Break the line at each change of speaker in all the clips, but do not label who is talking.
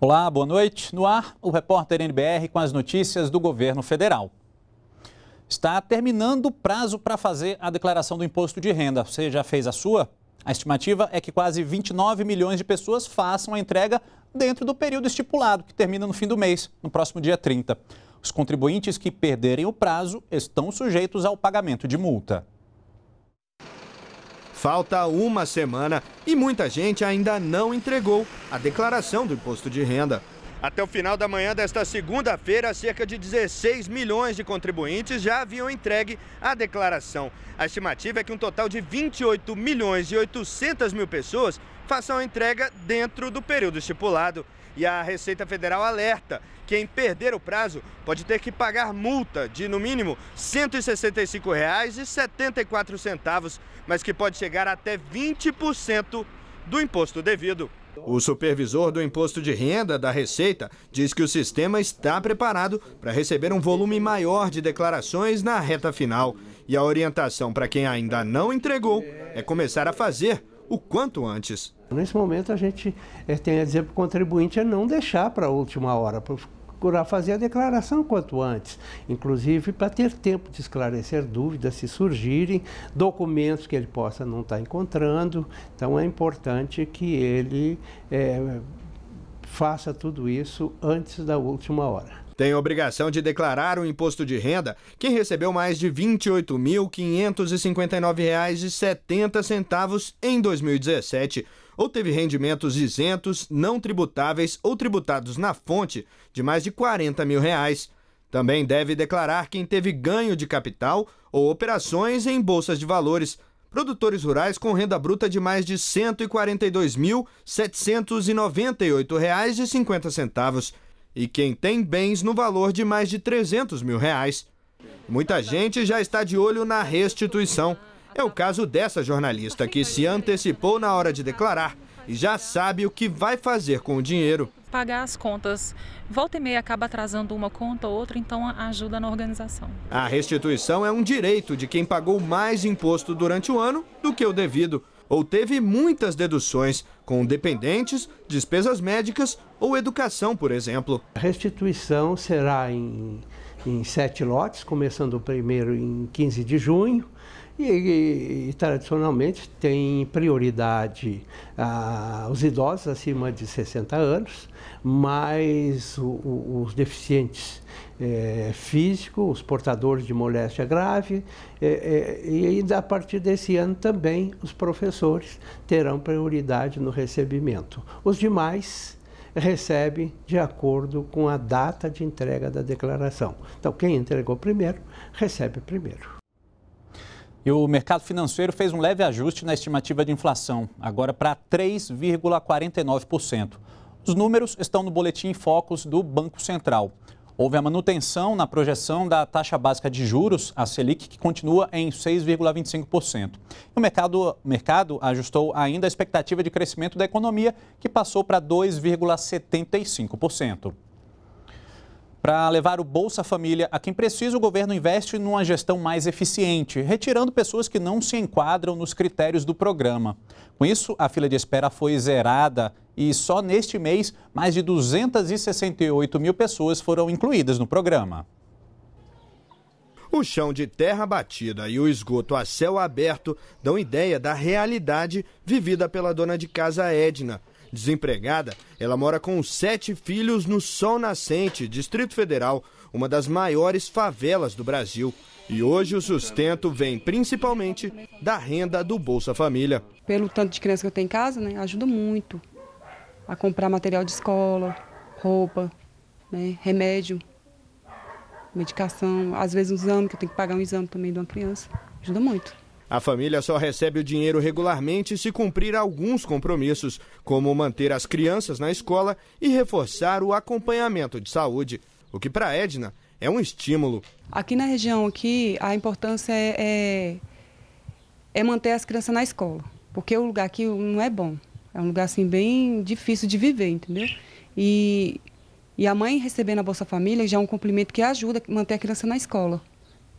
Olá, boa noite. No ar, o repórter NBR com as notícias do governo federal. Está terminando o prazo para fazer a declaração do imposto de renda. Você já fez a sua? A estimativa é que quase 29 milhões de pessoas façam a entrega dentro do período estipulado, que termina no fim do mês, no próximo dia 30. Os contribuintes que perderem o prazo estão sujeitos ao pagamento de multa. Falta uma semana e muita
gente ainda não entregou a declaração do imposto de renda. Até o final da manhã desta segunda-feira, cerca de 16 milhões de contribuintes já haviam entregue a declaração. A estimativa é que um total de 28 milhões e 800 mil pessoas façam a entrega dentro do período estipulado. E a Receita Federal alerta: quem perder o prazo pode ter que pagar multa de, no mínimo, R$ 165,74, mas que pode chegar até 20% do imposto devido. O supervisor do Imposto de Renda da Receita diz que o sistema está preparado para receber um volume maior de declarações na reta final. E a orientação para quem ainda não entregou é começar a fazer o quanto antes. Nesse momento, a gente eh, tem a dizer para o contribuinte é não deixar para a última hora, procurar fazer a declaração quanto antes, inclusive para ter tempo de esclarecer dúvidas se surgirem, documentos que ele possa não estar tá encontrando. Então é importante que ele é, faça tudo isso antes da última hora. Tem obrigação de declarar o imposto de renda quem recebeu mais de R$ 28.559,70 em 2017 ou teve rendimentos isentos, não tributáveis ou tributados na fonte de mais de 40 mil reais. Também deve declarar quem teve ganho de capital ou operações em bolsas de valores, produtores rurais com renda bruta de mais de R$ 142.798,50 e quem tem bens no valor de mais de 300 mil reais. Muita gente já está de olho na restituição. É o caso dessa jornalista que se antecipou na hora de declarar e já sabe o que vai fazer com o dinheiro.
Pagar as contas. Volta e meia acaba atrasando uma conta ou outra, então ajuda na organização.
A restituição é um direito de quem pagou mais imposto durante o ano do que o devido ou teve muitas deduções, com dependentes, despesas médicas ou educação, por exemplo. A restituição será em, em sete lotes, começando o primeiro em 15 de junho, e, e, e, tradicionalmente tem prioridade ah, os idosos acima de 60 anos, mas o, o, os deficientes é, eh, físicos, os portadores de moléstia grave, é, é, e ainda a partir desse ano também os professores terão prioridade no recebimento. Os demais recebe de acordo com a data de entrega da declaração. Então, quem entregou primeiro, recebe primeiro.
E o mercado financeiro fez um leve ajuste na estimativa de inflação, agora para 3,49%. Os números estão no boletim Focus do Banco Central. Houve a manutenção na projeção da taxa básica de juros, a Selic, que continua em 6,25%. O mercado, mercado ajustou ainda a expectativa de crescimento da economia, que passou para 2,75%. Para levar o Bolsa Família a quem precisa, o governo investe numa gestão mais eficiente, retirando pessoas que não se enquadram nos critérios do programa. Com isso, a fila de espera foi zerada e só neste mês, mais de 268 mil pessoas foram incluídas no programa. O chão de terra batida
e o esgoto a céu aberto dão ideia da realidade vivida pela dona de casa Edna Desempregada, ela mora com sete filhos no Sol Nascente, Distrito Federal, uma das maiores favelas do Brasil. E hoje o sustento vem principalmente da renda do Bolsa Família.
Pelo tanto de criança que eu tenho em casa, né, ajuda muito a comprar material de escola, roupa, né, remédio, medicação, às vezes um exame, que eu tenho que pagar um exame também de uma criança. Ajuda muito.
A família só recebe o dinheiro regularmente se cumprir alguns compromissos, como manter as crianças na escola e reforçar o acompanhamento de saúde, o que para Edna é um estímulo.
Aqui na região aqui, a importância é, é, é manter as crianças na escola, porque o lugar aqui não é bom. É um lugar assim bem difícil de viver, entendeu? E, e a mãe recebendo a Bolsa Família já é um cumprimento que ajuda a manter a criança na escola.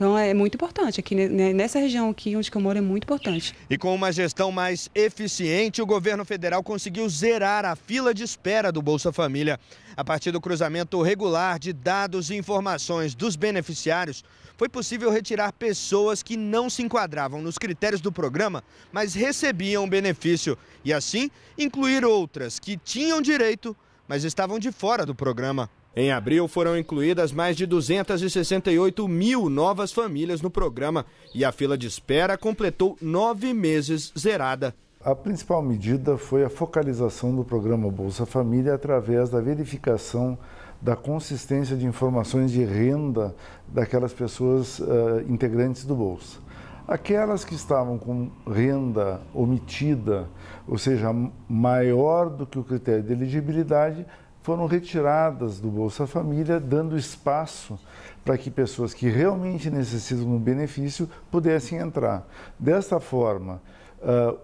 Então é muito importante, aqui nessa região aqui onde eu moro é muito importante.
E com uma gestão mais eficiente, o governo federal conseguiu zerar a fila de espera do Bolsa Família. A partir do cruzamento regular de dados e informações dos beneficiários, foi possível retirar pessoas que não se enquadravam nos critérios do programa, mas recebiam benefício, e assim incluir outras que tinham direito, mas estavam de fora do programa. Em abril, foram incluídas mais de 268 mil novas famílias no programa e a fila de espera completou nove meses zerada.
A principal medida foi a focalização do programa Bolsa Família através da verificação da consistência de informações de renda daquelas pessoas uh, integrantes do Bolsa. Aquelas que estavam com renda omitida, ou seja, maior do que o critério de elegibilidade, foram retiradas do Bolsa Família, dando espaço para que pessoas que realmente necessitam do benefício pudessem entrar. Desta forma,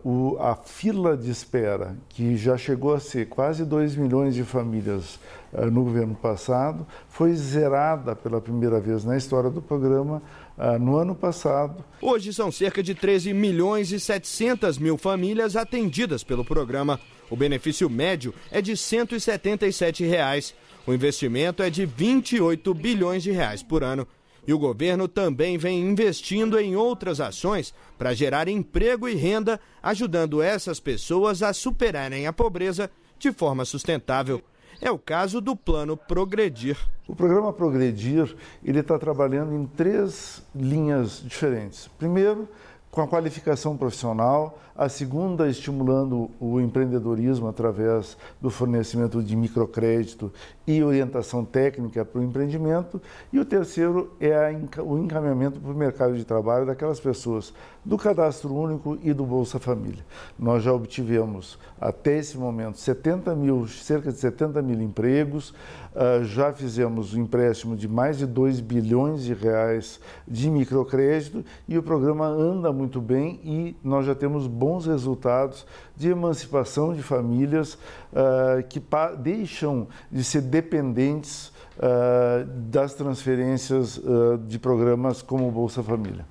Uh, o, a fila de espera, que já chegou a ser quase 2 milhões de famílias uh, no governo passado, foi zerada pela primeira vez na história do programa uh, no ano passado.
Hoje são cerca de 13 milhões e 700 mil famílias atendidas pelo programa. O benefício médio é de R$ 177. Reais. O investimento é de 28 bilhões de reais por ano. E o governo também vem investindo em outras ações para gerar emprego e renda, ajudando essas pessoas a superarem a pobreza de forma sustentável. É o caso do Plano Progredir.
O programa Progredir ele está trabalhando em três linhas diferentes. Primeiro, com a qualificação profissional, a segunda estimulando o empreendedorismo através do fornecimento de microcrédito e orientação técnica para o empreendimento, e o terceiro é o encaminhamento para o mercado de trabalho daquelas pessoas do cadastro único e do Bolsa Família. Nós já obtivemos até esse momento 70 mil, cerca de 70 mil empregos, ah, já fizemos um empréstimo de mais de 2 bilhões de reais de microcrédito e o programa anda muito bem e nós já temos bons resultados de emancipação de famílias uh, que deixam de ser dependentes uh, das transferências de programas como Bolsa Família.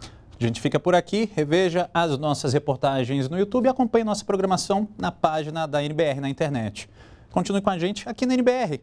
A gente fica por aqui, reveja as nossas reportagens no YouTube e acompanhe nossa programação na página da NBR na internet. Continue com a gente aqui na NBR